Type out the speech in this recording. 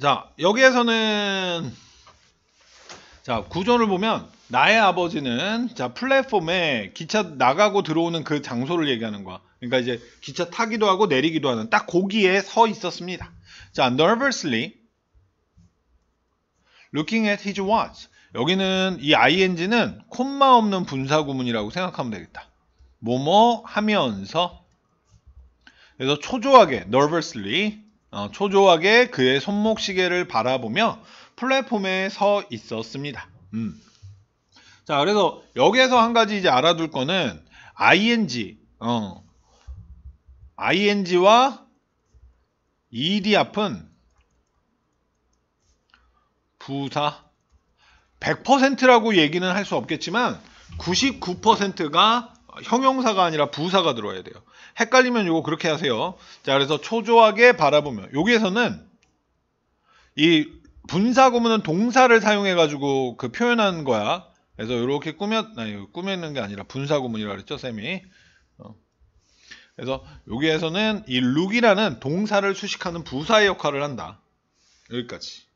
자 여기에서는 자 구조를 보면 나의 아버지는 자 플랫폼에 기차 나가고 들어오는 그 장소를 얘기하는 거야. 그러니까 이제 기차 타기도 하고 내리기도 하는 딱 거기에 서 있었습니다. 자 nervously looking at his watch 여기는 이 ing는 콤마 없는 분사구문이라고 생각하면 되겠다. 뭐 뭐 하면서 그래서 초조하게 nervously 어, 초조하게 그의 손목시계를 바라보며 플랫폼에 서 있었습니다. 음. 자, 그래서 여기에서 한 가지 이제 알아둘 거는 ing, 어, ing와 ed 앞은 부사 100%라고 얘기는 할 수 없겠지만 99%가 형용사가 아니라 부사가 들어야 와 돼요. 헷갈리면 이거 그렇게 하세요. 자, 그래서 초조하게 바라보면 여기에서는 이 분사 구문은 동사를 사용해 가지고 그 표현한 거야. 그래서 이렇게 꾸몄 아니 꾸미는 게 아니라 분사 구문이라고 그랬죠, 쌤이. 어. 그래서 여기에서는 이룩이라는 동사를 수식하는 부사의 역할을 한다. 여기까지.